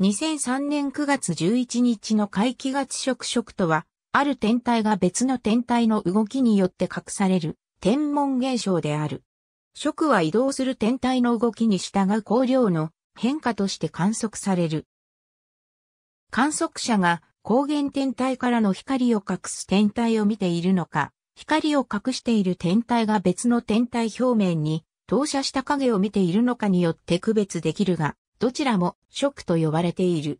2003年9月11日の回帰月食食とは、ある天体が別の天体の動きによって隠される天文現象である。食は移動する天体の動きに従う光量の変化として観測される。観測者が光源天体からの光を隠す天体を見ているのか、光を隠している天体が別の天体表面に投射した影を見ているのかによって区別できるが、どちらも食と呼ばれている。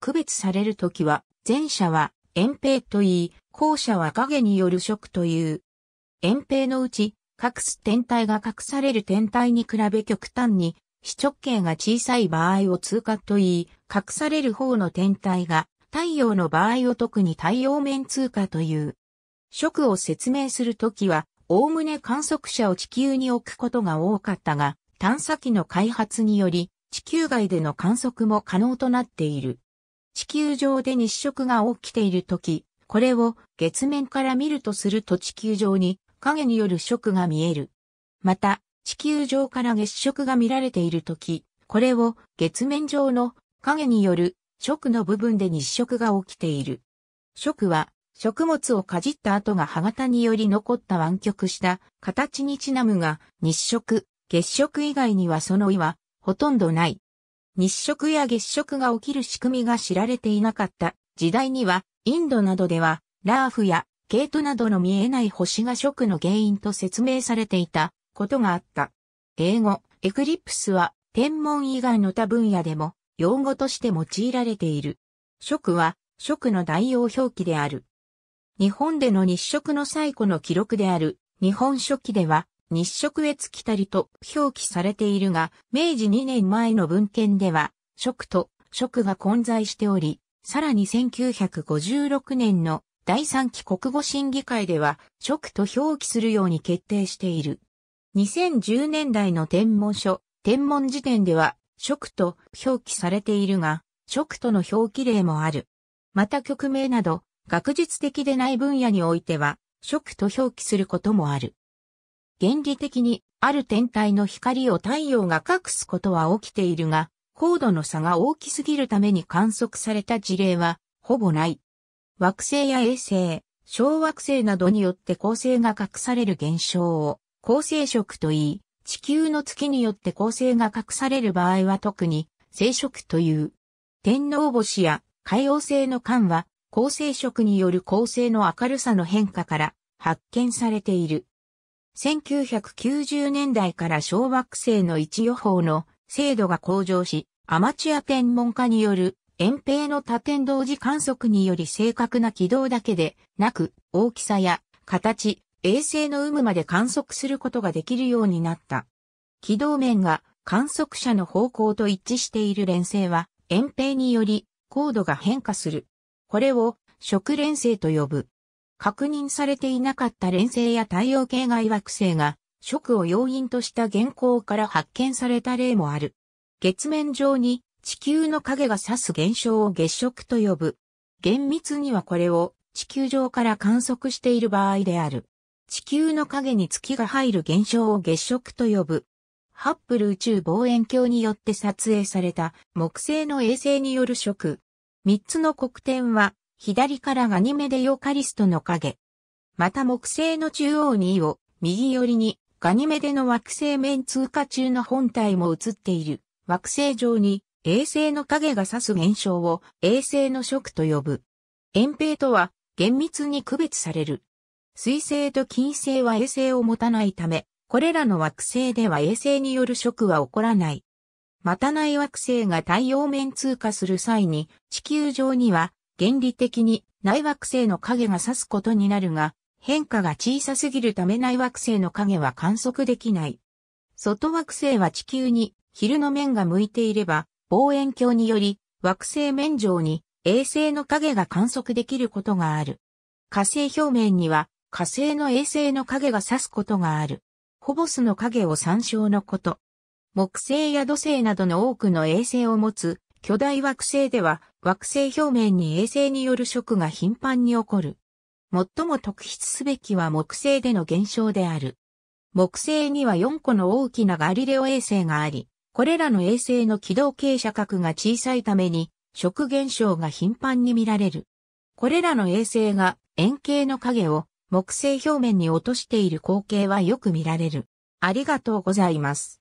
区別されるときは、前者は遠平と言い、後者は影による職という。遠平のうち、隠す天体が隠される天体に比べ極端に、四直径が小さい場合を通過と言い、隠される方の天体が太陽の場合を特に太陽面通過という。職を説明するときは、おおむね観測者を地球に置くことが多かったが、探査機の開発により、地球外での観測も可能となっている。地球上で日食が起きているとき、これを月面から見るとすると地球上に影による食が見える。また、地球上から月食が見られているとき、これを月面上の影による食の部分で日食が起きている。食は食物をかじった後が歯型により残った湾曲した形にちなむが日食、月食以外にはその意はほとんどない。日食や月食が起きる仕組みが知られていなかった時代には、インドなどでは、ラーフやケートなどの見えない星が食の原因と説明されていたことがあった。英語、エクリプスは天文以外の他分野でも用語として用いられている。食は食の代用表記である。日本での日食の最古の記録である日本書紀では日食越来たりと表記されているが、明治2年前の文献では、食と食が混在しており、さらに1956年の第3期国語審議会では、食と表記するように決定している。2010年代の天文書、天文時点では、食と表記されているが、食との表記例もある。また曲名など、学術的でない分野においては、食と表記することもある。原理的にある天体の光を太陽が隠すことは起きているが、高度の差が大きすぎるために観測された事例はほぼない。惑星や衛星、小惑星などによって恒星が隠される現象を恒星食と言い、地球の月によって恒星が隠される場合は特に生食という。天皇星や海王星の間は恒星食による恒星の明るさの変化から発見されている。1990年代から小惑星の位置予報の精度が向上し、アマチュア天文家による遠平の多点同時観測により正確な軌道だけでなく、大きさや形、衛星の有無まで観測することができるようになった。軌道面が観測者の方向と一致している連星は、遠平により高度が変化する。これを食連星と呼ぶ。確認されていなかった連星や太陽系外惑星が、食を要因とした現行から発見された例もある。月面上に地球の影が差す現象を月食と呼ぶ。厳密にはこれを地球上から観測している場合である。地球の影に月が入る現象を月食と呼ぶ。ハッブル宇宙望遠鏡によって撮影された木星の衛星による食。三つの黒点は左からガニメデヨカリストの影。また木星の中央に位を、右寄りにガニメデの惑星面通過中の本体も映っている。惑星上に衛星の影が指す現象を衛星の色と呼ぶ。遠平とは厳密に区別される。水星と金星は衛星を持たないため、これらの惑星では衛星による食は起こらない。またない惑星が太陽面通過する際に、地球上には原理的に内惑星の影が指すことになるが、変化が小さすぎるため内惑星の影は観測できない。外惑星は地球に昼の面が向いていれば、望遠鏡により惑星面上に衛星の影が観測できることがある。火星表面には火星の衛星の影が指すことがある。ホボスの影を参照のこと。木星や土星などの多くの衛星を持つ巨大惑星では惑星表面に衛星による食が頻繁に起こる。最も特筆すべきは木星での現象である。木星には4個の大きなガリレオ衛星があり、これらの衛星の軌道傾斜角が小さいために、食現象が頻繁に見られる。これらの衛星が円形の影を木星表面に落としている光景はよく見られる。ありがとうございます。